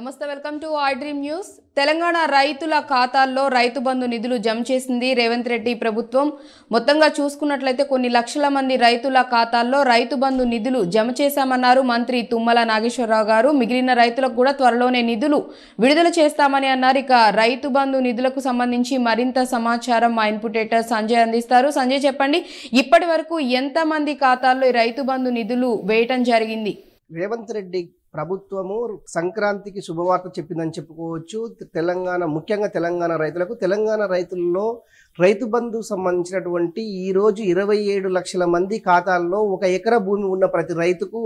నమస్తే welcome to our dream news Telangana రైతుల ఖాతాల్లో రైతు బంధు నిధులు జమ చేసింది రేవంత్ రెడ్డి ప్రభుత్వం మొత్తంగా చూసుకున్నట్లయితే కొన్ని లక్షల మంది రైతుల ఖాతాల్లో రైతు బంధు నిధులు జమ చేశామన్నారు మంత్రి తుమ్మల నాగేశ్వరరావు గారు మిగిలిన రైతులకు కూడా త్వరలోనే నిధులు విడుదల చేస్తామని అన్నారు ఇక రైతు బంధు నిధులకు సంబంధించి మరింత సమాచారం మా ఇన్పుటేటర్ సంజయ్ అందిస్తారు సంజయ్ చెప్పండి ఇప్పటి వరకు ఎంతమంది ఖాతాల్లో రైతు బంధు నిధులు వేయటం జరిగింది రేవంత్ రెడ్డి ప్రభుత్వము సంక్రాంతికి శుభవార్త చెప్పిందని చెప్పుకోవచ్చు తెలంగాణ ముఖ్యంగా తెలంగాణ రైతులకు తెలంగాణ రైతుల్లో రైతు బంధు సంబంధించినటువంటి ఈరోజు ఇరవై ఏడు లక్షల మంది ఖాతాల్లో ఒక ఎకర భూమి ఉన్న ప్రతి రైతుకు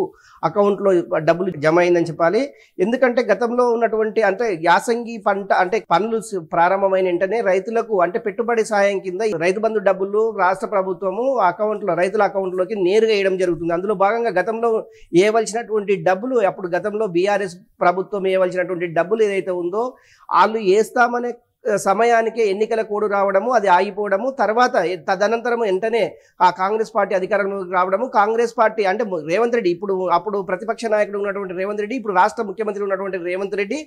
అకౌంట్లో డబ్బులు జమ అయిందని చెప్పాలి ఎందుకంటే గతంలో ఉన్నటువంటి అంటే యాసంగి పంట అంటే పనులు ప్రారంభమైన వెంటనే రైతులకు అంటే పెట్టుబడి సాయం కింద రైతు బంధు డబ్బులు రాష్ట్ర ప్రభుత్వము అకౌంట్లో రైతుల అకౌంట్లోకి నేరుగా వేయడం జరుగుతుంది అందులో భాగంగా గతంలో వేయవలసినటువంటి డబ్బులు అప్పుడు గతంలో బీఆర్ఎస్ ప్రభుత్వం వేయవలసినటువంటి డబ్బులు ఏదైతే ఉందో వాళ్ళు వేస్తామనే సమయానికి ఎన్నికల కోడు రావడము అది ఆగిపోవడము తర్వాత తదనంతరం వెంటనే ఆ కాంగ్రెస్ పార్టీ అధికారంలోకి రావడము కాంగ్రెస్ పార్టీ అంటే రేవంత్ రెడ్డి ఇప్పుడు అప్పుడు ప్రతిపక్ష నాయకుడు ఉన్నటువంటి రేవంత్ రెడ్డి ఇప్పుడు రాష్ట్ర ముఖ్యమంత్రి ఉన్నటువంటి రేవంత్ రెడ్డి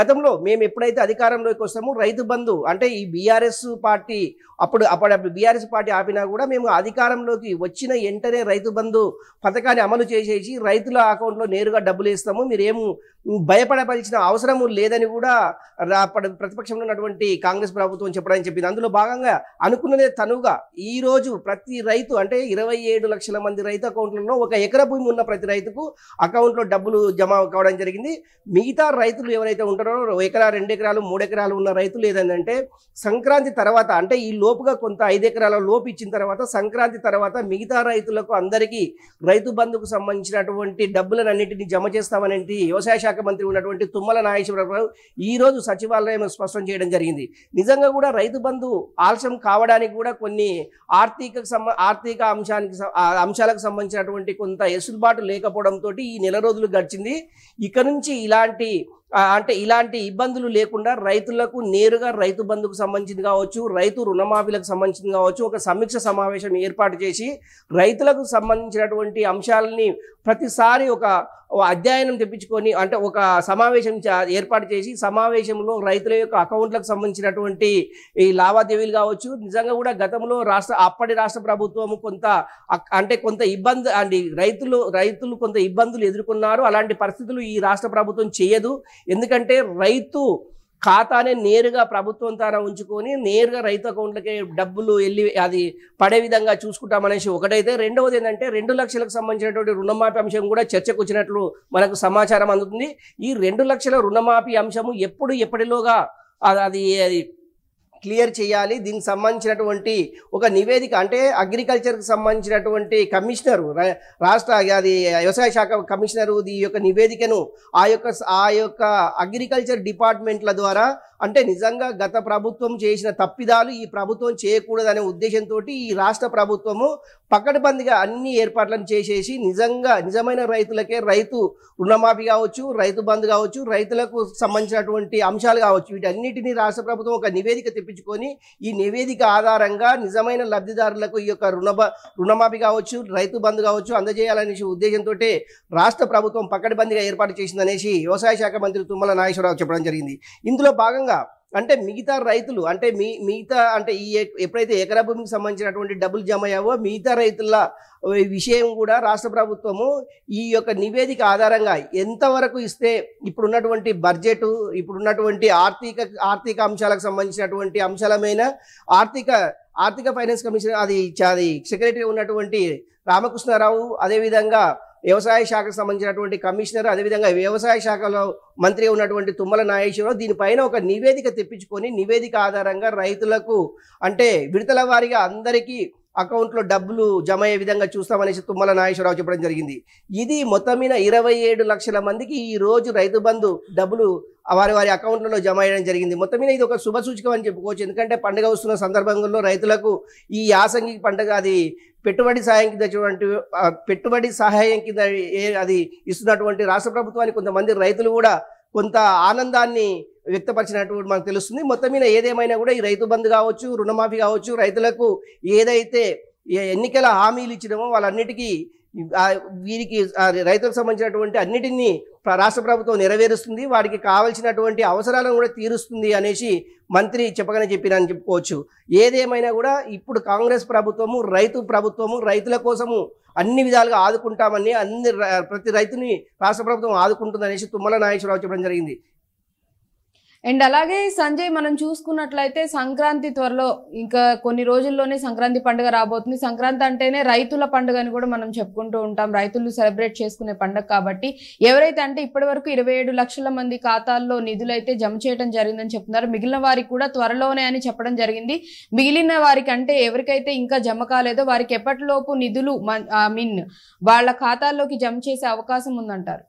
గతంలో మేము ఎప్పుడైతే అధికారంలోకి వస్తామో రైతు బంధు అంటే ఈ బీఆర్ఎస్ పార్టీ అప్పుడు అప్పుడు బీఆర్ఎస్ పార్టీ ఆపినా కూడా మేము అధికారంలోకి వచ్చిన వెంటనే రైతు బంధు పథకాన్ని అమలు చేసేసి రైతుల అకౌంట్లో నేరుగా డబ్బులు ఇస్తాము మీరేము భయపడవలసిన అవసరము లేదని కూడా ప్రతిపక్షంలో ఉన్నటువంటి కాంగ్రెస్ ప్రభుత్వం చెప్పడానికి చెప్పింది అందులో భాగంగా అనుకున్నదే తనుగా ఈరోజు ప్రతి రైతు అంటే ఇరవై ఏడు లక్షల మంది రైతు అకౌంట్లలో ఒక ఎకర భూమి ఉన్న ప్రతి రైతుకు అకౌంట్లో డబ్బులు జమ కావడం జరిగింది మిగతా రైతులు ఎవరైతే ఉంటారో ఎకరా రెండు ఎకరాలు మూడు ఎకరాలు ఉన్న రైతులు ఏదంటే సంక్రాంతి తర్వాత అంటే ఈ లోపుగా కొంత ఐదు ఎకరాల లోపు ఇచ్చిన తర్వాత సంక్రాంతి తర్వాత మిగతా రైతులకు అందరికీ రైతు బంధుకు సంబంధించినటువంటి డబ్బులను అన్నింటినీ జమ చేస్తామనేది వ్యవసాయ శాఖ శాఖ మంత్రి ఉన్నటువంటి తుమ్మల నాగేశ్వరరావు ఈరోజు సచివాలయం స్పష్టం చేయడం జరిగింది నిజంగా కూడా రైతు బంధు ఆలస్యం కావడానికి కూడా కొన్ని ఆర్థిక ఆర్థిక అంశానికి అంశాలకు సంబంధించినటువంటి కొంత ఎసులుబాటు లేకపోవడంతో ఈ నెల రోజులు గడిచింది ఇక నుంచి ఇలాంటి అంటే ఇలాంటి ఇబ్బందులు లేకుండా రైతులకు నేరుగా రైతు బంధుకు సంబంధించింది కావచ్చు రైతు రుణమాఫీలకు సంబంధించింది కావచ్చు ఒక సమీక్ష సమావేశం ఏర్పాటు చేసి రైతులకు సంబంధించినటువంటి అంశాలని ప్రతిసారి ఒక అధ్యయనం తెప్పించుకొని అంటే ఒక సమావేశం ఏర్పాటు చేసి సమావేశంలో రైతుల యొక్క అకౌంట్లకు సంబంధించినటువంటి ఈ లావాదేవీలు కావచ్చు నిజంగా కూడా గతంలో రాష్ట్ర అప్పటి రాష్ట్ర ప్రభుత్వం కొంత అంటే కొంత ఇబ్బంది అండి రైతులు రైతులు కొంత ఇబ్బందులు ఎదుర్కొన్నారు అలాంటి పరిస్థితులు ఈ రాష్ట్ర ప్రభుత్వం చేయదు ఎందుకంటే రైతు ఖాతానే నేరుగా ప్రభుత్వం ద్వారా ఉంచుకొని నేరుగా రైతు అకౌంట్లకే డబ్బులు వెళ్ళి అది పడే విధంగా చూసుకుంటామనేసి ఒకటైతే రెండవది ఏంటంటే రెండు లక్షలకు సంబంధించినటువంటి రుణమాఫీ అంశం కూడా చర్చకు వచ్చినట్లు మనకు సమాచారం అందుతుంది ఈ రెండు లక్షల రుణమాఫీ అంశము ఎప్పుడు ఎప్పటిలోగా అది అది క్లియర్ చేయాలి దీనికి సంబంధించినటువంటి ఒక నివేదిక అంటే అగ్రికల్చర్కి సంబంధించినటువంటి కమిషనర్ రాష్ట్ర అది వ్యవసాయ శాఖ కమిషనర్ ఈ యొక్క నివేదికను ఆ యొక్క ఆ యొక్క అగ్రికల్చర్ డిపార్ట్మెంట్ల ద్వారా అంటే నిజంగా గత ప్రభుత్వం చేసిన తప్పిదాలు ఈ ప్రభుత్వం చేయకూడదనే ఉద్దేశంతో ఈ రాష్ట్ర ప్రభుత్వము పకడ్బందీగా అన్ని ఏర్పాట్లను చేసేసి నిజంగా నిజమైన రైతులకే రైతు రుణమాఫీ కావచ్చు రైతు బంద్ కావచ్చు రైతులకు సంబంధించినటువంటి అంశాలు కావచ్చు వీటన్నిటినీ రాష్ట్ర ప్రభుత్వం ఒక నివేదిక తెప్పించి సమర్పించుకొని ఈ నివేదిక ఆధారంగా నిజమైన లబ్ధిదారులకు ఈ యొక్క రుణ రుణమాఫీ కావచ్చు రైతు బంధు కావచ్చు అందజేయాలనే ఉద్దేశంతో రాష్ట్ర ప్రభుత్వం బందీగా ఏర్పాటు చేసిందనేసి వ్యవసాయ శాఖ మంత్రి తుమ్మల నాగేశ్వరరావు చెప్పడం జరిగింది ఇందులో భాగంగా అంటే మిగతా రైతులు అంటే మీ మిగతా అంటే ఈ ఎప్పుడైతే ఎకరా భూమికి సంబంధించినటువంటి డబ్బులు జమ అయ్యావో మిగతా రైతుల విషయం కూడా రాష్ట్ర ప్రభుత్వము ఈ యొక్క నివేదిక ఆధారంగా ఎంతవరకు ఇస్తే ఇప్పుడున్నటువంటి బడ్జెట్ ఇప్పుడున్నటువంటి ఆర్థిక ఆర్థిక అంశాలకు సంబంధించినటువంటి అంశాలమైన ఆర్థిక ఆర్థిక ఫైనాన్స్ కమిషన్ అది అది సెక్రటరీ ఉన్నటువంటి రామకృష్ణారావు అదేవిధంగా వ్యవసాయ శాఖకు సంబంధించినటువంటి కమిషనర్ అదేవిధంగా వ్యవసాయ శాఖలో మంత్రి ఉన్నటువంటి తుమ్మల నాగేశ్వరరావు దీనిపైన ఒక నివేదిక తెప్పించుకొని నివేదిక ఆధారంగా రైతులకు అంటే విడతల వారిగా అందరికీ అకౌంట్లో డబ్బులు జమ అయ్యే విధంగా చూస్తామనేసి తుమ్మల నాగేశ్వరరావు చెప్పడం జరిగింది ఇది మొత్తం మీద ఇరవై ఏడు లక్షల మందికి ఈ రోజు రైతు బంధు డబ్బులు వారి వారి అకౌంట్లలో జమ అయ్యడం జరిగింది మొత్తం మీద ఇది ఒక శుభ సూచకం అని చెప్పుకోవచ్చు ఎందుకంటే పండుగ వస్తున్న సందర్భంలో రైతులకు ఈ యాసంగి పండుగ అది పెట్టుబడి సహాయం కింద పెట్టుబడి సహాయం కింద అది ఇస్తున్నటువంటి రాష్ట్ర ప్రభుత్వానికి కొంతమంది రైతులు కూడా కొంత ఆనందాన్ని వ్యక్తపరిచినట్టు మనకు తెలుస్తుంది మొత్తం మీద ఏదేమైనా కూడా ఈ రైతు బంద్ కావచ్చు రుణమాఫీ కావచ్చు రైతులకు ఏదైతే ఎన్నికల హామీలు ఇచ్చినామో వాళ్ళన్నిటికీ వీరికి రైతులకు సంబంధించినటువంటి అన్నిటినీ రాష్ట్ర ప్రభుత్వం నెరవేరుస్తుంది వాడికి కావలసినటువంటి అవసరాలను కూడా తీరుస్తుంది అనేసి మంత్రి చెప్పగానే చెప్పినని చెప్పుకోవచ్చు ఏదేమైనా కూడా ఇప్పుడు కాంగ్రెస్ ప్రభుత్వము రైతు ప్రభుత్వము రైతుల కోసము అన్ని విధాలుగా ఆదుకుంటామని అన్ని ప్రతి రైతుని రాష్ట్ర ప్రభుత్వం ఆదుకుంటుందనేసి తుమ్మల నాగేశ్వరరావు చెప్పడం జరిగింది అండ్ అలాగే సంజయ్ మనం చూసుకున్నట్లయితే సంక్రాంతి త్వరలో ఇంకా కొన్ని రోజుల్లోనే సంక్రాంతి పండుగ రాబోతుంది సంక్రాంతి అంటేనే రైతుల పండుగ అని కూడా మనం చెప్పుకుంటూ ఉంటాం రైతులు సెలబ్రేట్ చేసుకునే పండుగ కాబట్టి ఎవరైతే అంటే ఇప్పటి వరకు లక్షల మంది ఖాతాల్లో నిధులైతే జమ చేయడం జరిగిందని చెప్తున్నారు మిగిలిన వారికి కూడా త్వరలోనే అని చెప్పడం జరిగింది మిగిలిన వారికి అంటే ఎవరికైతే ఇంకా జమ కాలేదో వారికి ఎప్పటిలోపు నిధులు ఐ మీన్ వాళ్ళ ఖాతాల్లోకి జమ చేసే అవకాశం ఉందంటారు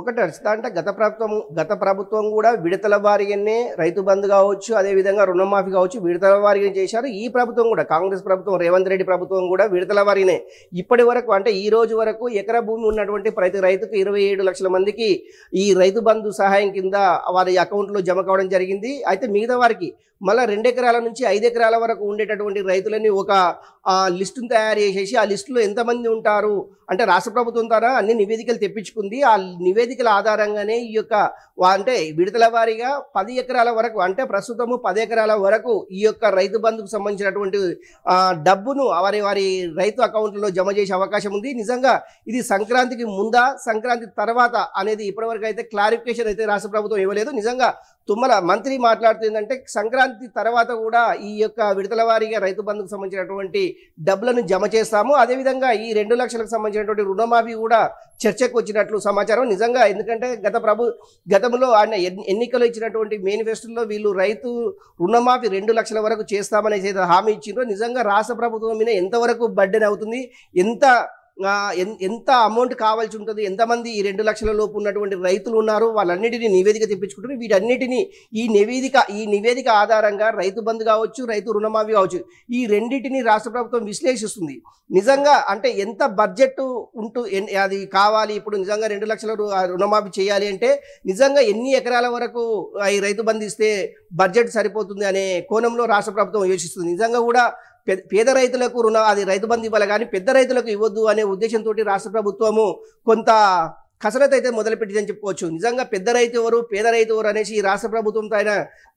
ఒకటి రచిత అంటే గత ప్రభుత్వం గత ప్రభుత్వం కూడా విడతల వారిగానే రైతు బంధు కావచ్చు అదేవిధంగా రుణమాఫీ కావచ్చు విడతల వారిగానే చేశారు ఈ ప్రభుత్వం కూడా కాంగ్రెస్ ప్రభుత్వం రేవంత్ రెడ్డి ప్రభుత్వం కూడా విడతల వారినే ఇప్పటి వరకు అంటే ఈ రోజు వరకు ఎకరా భూమి ఉన్నటువంటి ప్రతి రైతుకు ఇరవై ఏడు లక్షల మందికి ఈ రైతు బంధు సహాయం కింద వారి అకౌంట్లో జమ కావడం జరిగింది అయితే మిగతా వారికి మళ్ళీ రెండు ఎకరాల నుంచి ఐదు ఎకరాల వరకు ఉండేటటువంటి రైతులని ఒక లిస్టును తయారు చేసేసి ఆ లిస్టులో ఎంతమంది ఉంటారు అంటే రాష్ట్ర ప్రభుత్వం ద్వారా అన్ని నివేదికలు తెప్పించుకుంది ఆ నివేదిక నివేదికల ఆధారంగానే ఈ యొక్క అంటే విడతల వారీగా పది ఎకరాల వరకు అంటే ప్రస్తుతము పది ఎకరాల వరకు ఈ యొక్క రైతు బంధుకు సంబంధించినటువంటి డబ్బును వారి వారి రైతు అకౌంట్లో జమ చేసే అవకాశం ఉంది నిజంగా ఇది సంక్రాంతికి ముందా సంక్రాంతి తర్వాత అనేది ఇప్పటివరకు అయితే క్లారిఫికేషన్ అయితే రాష్ట్ర ప్రభుత్వం ఇవ్వలేదు నిజంగా తుమ్మల మంత్రి మాట్లాడుతుందంటే సంక్రాంతి తర్వాత కూడా ఈ యొక్క విడతల వారీగా రైతు బంధుకు సంబంధించినటువంటి డబ్బులను జమ చేస్తాము అదేవిధంగా ఈ రెండు లక్షలకు సంబంధించినటువంటి రుణమాఫీ కూడా చర్చకు వచ్చినట్లు సమాచారం నిజంగా ఎందుకంటే గత ప్రభు గతంలో ఆయన ఎన్నికలు ఇచ్చినటువంటి మేనిఫెస్టోలో వీళ్ళు రైతు రుణమాఫీ రెండు లక్షల వరకు చేస్తామనేసి హామీ ఇచ్చిందో నిజంగా రాష్ట్ర ప్రభుత్వం మీద ఎంతవరకు బడ్డెన్ అవుతుంది ఎంత ఎంత అమౌంట్ కావాల్సి ఉంటుంది ఎంతమంది ఈ రెండు లక్షల లోపు ఉన్నటువంటి రైతులు ఉన్నారో వాళ్ళన్నిటినీ నివేదిక తెప్పించుకుంటారు వీటన్నిటినీ ఈ నివేదిక ఈ నివేదిక ఆధారంగా రైతు బంధు కావచ్చు రైతు రుణమాఫీ కావచ్చు ఈ రెండింటిని రాష్ట్ర ప్రభుత్వం విశ్లేషిస్తుంది నిజంగా అంటే ఎంత బడ్జెట్ ఉంటూ అది కావాలి ఇప్పుడు నిజంగా రెండు లక్షల రుణమాఫీ చేయాలి అంటే నిజంగా ఎన్ని ఎకరాల వరకు ఈ రైతు బంధు ఇస్తే బడ్జెట్ సరిపోతుంది అనే కోణంలో రాష్ట్ర ప్రభుత్వం యోచిస్తుంది నిజంగా కూడా పేద రైతులకు రుణ అది రైతు బంధు ఇవ్వాలి కానీ పెద్ద రైతులకు ఇవ్వద్దు అనే ఉద్దేశంతో రాష్ట్ర ప్రభుత్వము కొంత కసరత్ అయితే మొదలుపెట్టిందని చెప్పుకోవచ్చు నిజంగా పెద్ద రైతు ఎవరు పేద రైతు ఎవరు అనేసి ఈ రాష్ట్ర ప్రభుత్వంతో ఆయన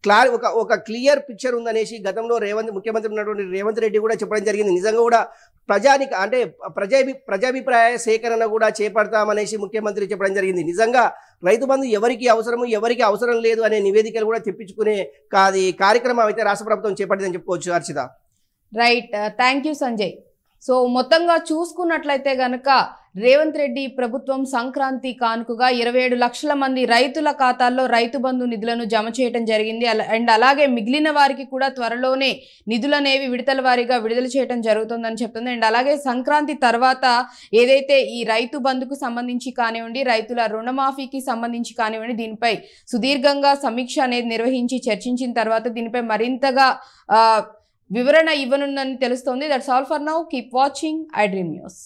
క్లారి ఒక ఒక క్లియర్ పిక్చర్ ఉందనేసి గతంలో రేవంత్ ముఖ్యమంత్రి ఉన్నటువంటి రేవంత్ రెడ్డి కూడా చెప్పడం జరిగింది నిజంగా కూడా ప్రజానికి అంటే ప్రజాభి ప్రజాభిప్రాయ సేకరణ కూడా చేపడతామనేసి ముఖ్యమంత్రి చెప్పడం జరిగింది నిజంగా రైతు బంధు ఎవరికి అవసరము ఎవరికి అవసరం లేదు అనే నివేదికలు కూడా తెప్పించుకునే కాది కార్యక్రమం అయితే రాష్ట్ర ప్రభుత్వం చేపట్టిందని చెప్పుకోవచ్చు Archita right thank you Sanjay so మొత్తంగా చూసుకున్నట్లయితే గనక రేవంత్ రెడ్డి ప్రభుత్వం సంక్రాంతి కానుకగా ఇరవై ఏడు లక్షల మంది రైతుల ఖాతాల్లో రైతు బంధు నిధులను జమ చేయడం జరిగింది అండ్ అలాగే మిగిలిన వారికి కూడా త్వరలోనే నిధులనేవి విడతల వారీగా విడుదల చేయడం జరుగుతుందని చెప్తుంది అండ్ అలాగే సంక్రాంతి తర్వాత ఏదైతే ఈ రైతు బంధుకు సంబంధించి కానివ్వండి రైతుల రుణమాఫీకి సంబంధించి కానివ్వండి దీనిపై సుదీర్ఘంగా సమీక్ష అనేది నిర్వహించి చర్చించిన తర్వాత దీనిపై మరింతగా వివరణ ఇవ్వనుందని తెలుస్తోంది that's all for now keep watching iDream news